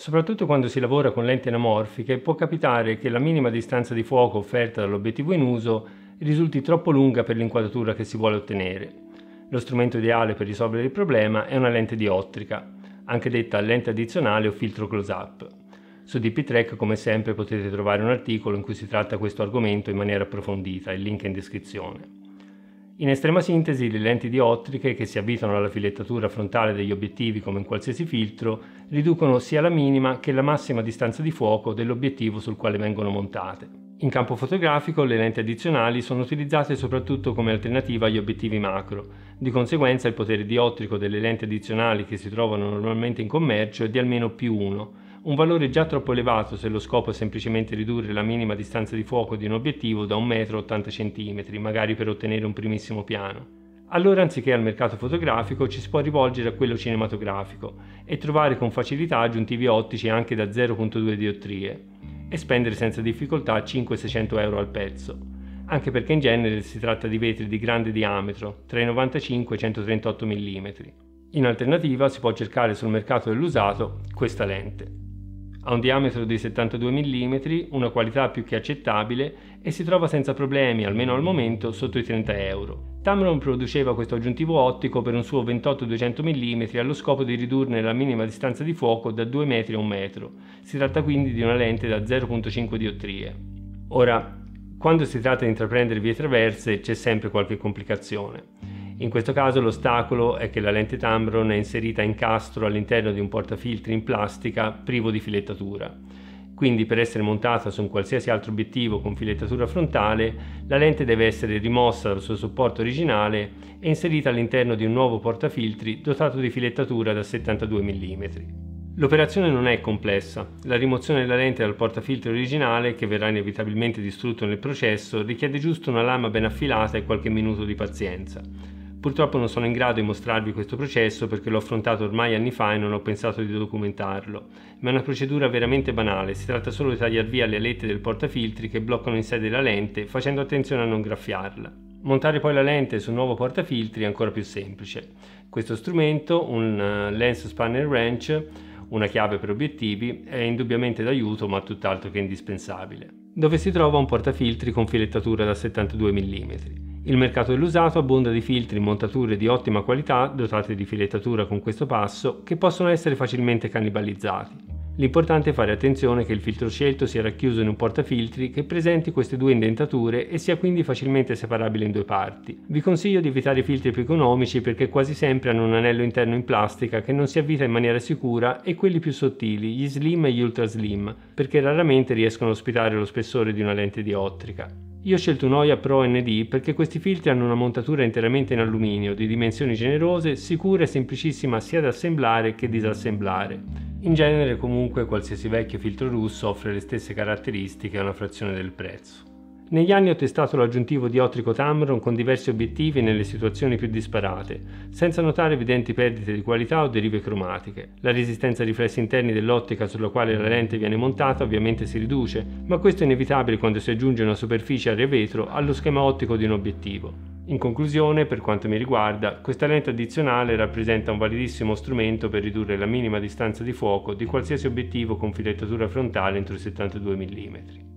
Soprattutto quando si lavora con lenti anamorfiche può capitare che la minima distanza di fuoco offerta dall'obiettivo in uso risulti troppo lunga per l'inquadratura che si vuole ottenere. Lo strumento ideale per risolvere il problema è una lente diottrica, anche detta lente addizionale o filtro close-up. Su DP-Track come sempre potete trovare un articolo in cui si tratta questo argomento in maniera approfondita, il link è in descrizione. In estrema sintesi, le lenti diottriche che si avvitano alla filettatura frontale degli obiettivi come in qualsiasi filtro riducono sia la minima che la massima distanza di fuoco dell'obiettivo sul quale vengono montate. In campo fotografico le lenti addizionali sono utilizzate soprattutto come alternativa agli obiettivi macro, di conseguenza il potere diottrico delle lenti addizionali che si trovano normalmente in commercio è di almeno più 1, un valore già troppo elevato se lo scopo è semplicemente ridurre la minima distanza di fuoco di un obiettivo da 1,80 m, magari per ottenere un primissimo piano. Allora anziché al mercato fotografico ci si può rivolgere a quello cinematografico e trovare con facilità aggiuntivi ottici anche da 0.2 diottrie e spendere senza difficoltà 500-600 euro al pezzo, anche perché in genere si tratta di vetri di grande diametro, tra i 95 e i 138 mm. In alternativa si può cercare sul mercato dell'usato questa lente. Ha un diametro di 72 mm, una qualità più che accettabile e si trova senza problemi, almeno al momento, sotto i 30 euro. Tamron produceva questo aggiuntivo ottico per un suo 28-200 mm allo scopo di ridurne la minima distanza di fuoco da 2 metri a 1 metro. Si tratta quindi di una lente da 0.5 diottrie. Ora, quando si tratta di intraprendere vie traverse c'è sempre qualche complicazione. In questo caso l'ostacolo è che la lente Tamron è inserita in castro all'interno di un portafiltri in plastica privo di filettatura. Quindi per essere montata su un qualsiasi altro obiettivo con filettatura frontale, la lente deve essere rimossa dal suo supporto originale e inserita all'interno di un nuovo portafiltri dotato di filettatura da 72 mm. L'operazione non è complessa, la rimozione della lente dal portafiltri originale, che verrà inevitabilmente distrutto nel processo, richiede giusto una lama ben affilata e qualche minuto di pazienza. Purtroppo non sono in grado di mostrarvi questo processo perché l'ho affrontato ormai anni fa e non ho pensato di documentarlo, ma è una procedura veramente banale, si tratta solo di tagliar via le alette del portafiltri che bloccano in sede la lente facendo attenzione a non graffiarla. Montare poi la lente sul nuovo portafiltri è ancora più semplice. Questo strumento, un eh, Lens Spanner Wrench, una chiave per obiettivi, è indubbiamente d'aiuto ma tutt'altro che indispensabile. Dove si trova un portafiltri con filettatura da 72 mm. Il mercato dell'usato abbonda di filtri e montature di ottima qualità, dotate di filettatura con questo passo, che possono essere facilmente cannibalizzati. L'importante è fare attenzione che il filtro scelto sia racchiuso in un portafiltri che presenti queste due indentature e sia quindi facilmente separabile in due parti. Vi consiglio di evitare i filtri più economici perché quasi sempre hanno un anello interno in plastica che non si avvita in maniera sicura e quelli più sottili, gli slim e gli ultra slim, perché raramente riescono a ospitare lo spessore di una lente diottrica. Io ho scelto un Oya Pro ND perché questi filtri hanno una montatura interamente in alluminio, di dimensioni generose, sicura e semplicissima sia da assemblare che disassemblare. In genere comunque qualsiasi vecchio filtro russo offre le stesse caratteristiche a una frazione del prezzo. Negli anni ho testato l'aggiuntivo di otrico tamron con diversi obiettivi nelle situazioni più disparate, senza notare evidenti perdite di qualità o derive cromatiche. La resistenza ai riflessi interni dell'ottica sulla quale la lente viene montata ovviamente si riduce, ma questo è inevitabile quando si aggiunge una superficie aria vetro allo schema ottico di un obiettivo. In conclusione, per quanto mi riguarda, questa lente addizionale rappresenta un validissimo strumento per ridurre la minima distanza di fuoco di qualsiasi obiettivo con filettatura frontale entro i 72 mm.